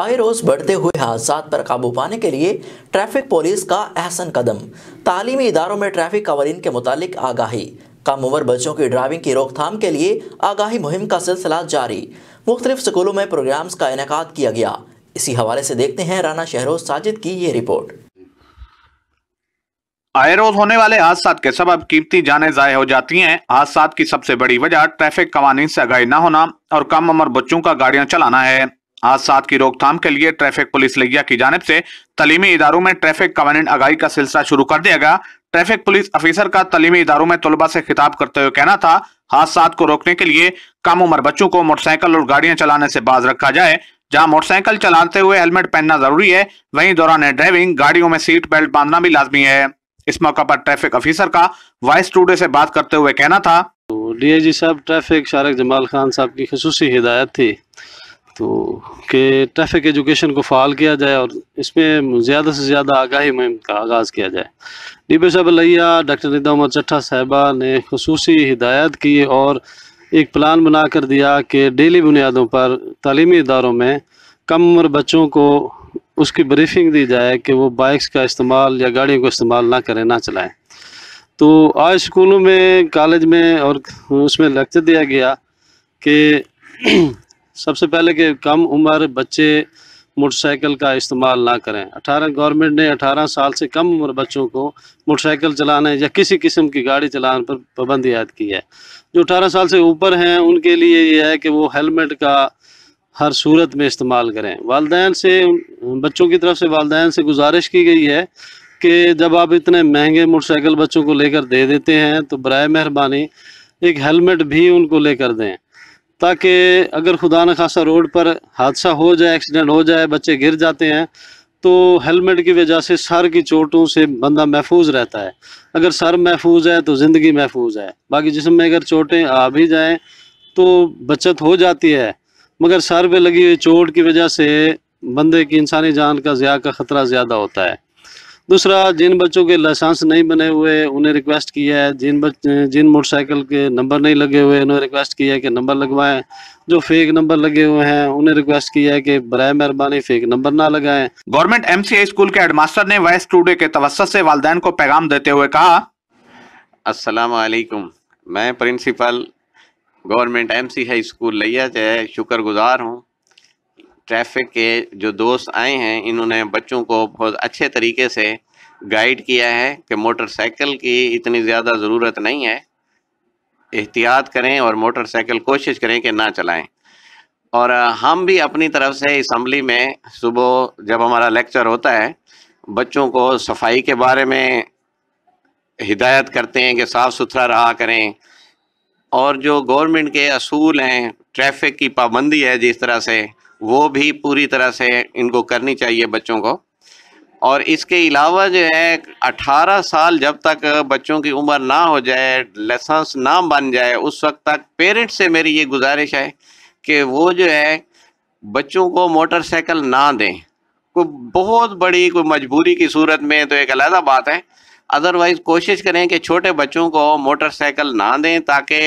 आए रोज़ बढ़ते हुए हादसा पर काबू पाने के लिए ट्रैफिक पुलिस का अहसन कदम तालीमी इदारों में ट्रैफिक कवानीन के मुतालिक आगाही कम उम्र बच्चों की ड्राइविंग की रोकथाम के लिए आगाही मुहिम का सिलसिला जारी मुख्तलिफ स्कूलों में प्रोग्राम्स का इनका किया गया इसी हवाले से देखते हैं राना शहरोज साजिद की ये रिपोर्ट आए रोज होने वाले हादसा के सबब कीमती जाने जाये हो जाती हैं हादसा की सबसे बड़ी वजह ट्रैफिक कवानीन से आगाही न होना और कम उम्र बच्चों का गाड़ियां चलाना है सात की रोकथाम के लिए ट्रैफिक पुलिस लगिया की जानब से तलीमी इदारों में ट्रैफिक कवानीन आगाही का सिलसिला शुरू कर दिया गया ट्रैफिक पुलिस अफिसर का तलीमी इदारों में तलबा से खिताब करते हुए कहना था हादसा को रोकने के लिए कम उम्र बच्चों को मोटरसाइकिल और गाड़ियां चलाने से बाज रखा जाए जहां मोटरसाइकिल चलाते हुए हेलमेट पहनना जरूरी है वहीं दौरान ड्राइविंग गाड़ियों में सीट बेल्ट बांधना भी लाजमी है इस मौका पर ट्रैफिक अफिसर का वाइस टूडे से बात करते हुए कहना था डी तो जी साहब ट्रैफिक शारक जमाल खान साहब की खसूसी हिदायत थी तो कि ट्रैफिक एजुकेशन को फ़ाल किया जाए और इसमें ज़्यादा से ज़्यादा आगाही मुहिम का आगाज़ किया जाए डीबी साहब लिया डॉक्टर निदा उमर चट्ठा साहबा ने खसूस हिदायत की और एक प्लान बना कर दिया कि डेली बुनियादों पर तलीमी इदारों में कम उम्र बच्चों को उसकी ब्रीफिंग दी जाए कि वो बाइक्स का इस्तेमाल या गाड़ियों को इस्तेमाल ना करें ना चलाएं तो आज स्कूलों में कॉलेज में और उसमें लेक्चर दिया गया कि सबसे पहले कि कम उम्र बच्चे मोटरसाइकिल का इस्तेमाल ना करें 18 गवर्नमेंट ने 18 साल से कम उम्र बच्चों को मोटरसाइकिल चलाने या किसी किस्म की गाड़ी चलाने पर पाबंदी आयद की है जो 18 साल से ऊपर हैं उनके लिए ये है कि वो हेलमेट का हर सूरत में इस्तेमाल करें वालदेन से बच्चों की तरफ से वालदेन से गुजारिश की गई है कि जब आप इतने महंगे मोटरसाइकिल बच्चों को लेकर दे देते हैं तो बर मेहरबानी एक हेलमेट भी उनको लेकर दें ताकि अगर खुदा न खासा रोड पर हादसा हो जाए एक्सीडेंट हो जाए बच्चे गिर जाते हैं तो हेलमेट की वजह से सर की चोटों से बंदा महफूज रहता है अगर सर महफूज है तो ज़िंदगी महफूज है बाकी जिसम में अगर चोटें आ भी जाएँ तो बचत हो जाती है मगर सर पर लगी हुई चोट की वजह से बंदे की इंसानी जान का ज़्या का ख़तरा ज़्यादा होता है दूसरा जिन बच्चों के लाइसेंस नहीं बने हुए उन्हें रिक्वेस्ट किया है जिन बच जिन मोटरसाइकिल के नंबर नहीं लगे हुए उन्हें रिक्वेस्ट किया है कि नंबर लगवाएं जो फेक नंबर लगे हुए हैं उन्हें रिक्वेस्ट किया है कि बर मेहरबानी फेक नंबर ना लगाएं गवर्नमेंट एम स्कूल के हेडमास्टर ने वाइस स्टूडियो के तवसत से वालदेन को पैगाम देते हुए कहा असलकुम मैं principal government M high school लिया जय शुक्र हूँ ट्रैफिक के जो दोस्त आए हैं इन्होंने बच्चों को बहुत अच्छे तरीके से गाइड किया है कि मोटरसाइकिल की इतनी ज़्यादा ज़रूरत नहीं है एहतियात करें और मोटरसाइकिल कोशिश करें कि ना चलाएं और हम भी अपनी तरफ से इसम्बली में सुबह जब हमारा लेक्चर होता है बच्चों को सफाई के बारे में हिदायत करते हैं कि साफ़ सुथरा रहा करें और जो गवर्नमेंट के असूल हैं ट्रैफिक की पाबंदी है जिस तरह से वो भी पूरी तरह से इनको करनी चाहिए बच्चों को और इसके अलावा जो है 18 साल जब तक बच्चों की उम्र ना हो जाए लसेंस ना बन जाए उस वक्त तक पेरेंट्स से मेरी ये गुजारिश है कि वो जो है बच्चों को मोटरसाइकिल ना दें कोई बहुत बड़ी कोई मजबूरी की सूरत में तो एक अलहदा बात है अदरवाइज़ कोशिश करें कि छोटे बच्चों को मोटरसाइकिल ना दें ताकि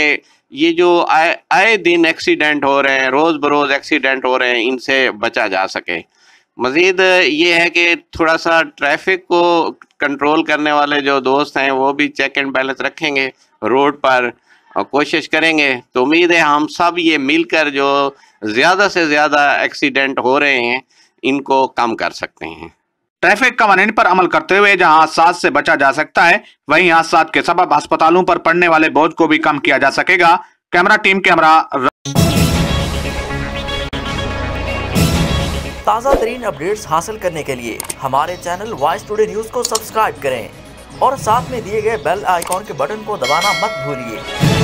ये जो आए आए दिन एक्सीडेंट हो रहे हैं रोज बरोज एक्सीडेंट हो रहे हैं इनसे बचा जा सके मज़ीद ये है कि थोड़ा सा ट्रैफिक को कंट्रोल करने वाले जो दोस्त हैं वो भी चेक एंड बैलेंस रखेंगे रोड पर और कोशिश करेंगे तो उम्मीद है हम सब ये मिलकर जो ज़्यादा से ज़्यादा एक्सीडेंट हो रहे हैं इनको कम कर सकते हैं ट्रैफिक कवानीन पर अमल करते हुए जहां हादसात से बचा जा सकता है वहीं हादसात के सबब अस्पतालों पर पड़ने वाले बोझ को भी कम किया जा सकेगा कैमरा टीम कैमरा ताज़ा तरीन अपडेट्स हासिल करने के लिए हमारे चैनल वॉइस टूडे न्यूज़ को सब्सक्राइब करें और साथ में दिए गए बेल आइकॉन के बटन को दबाना मत भूलिए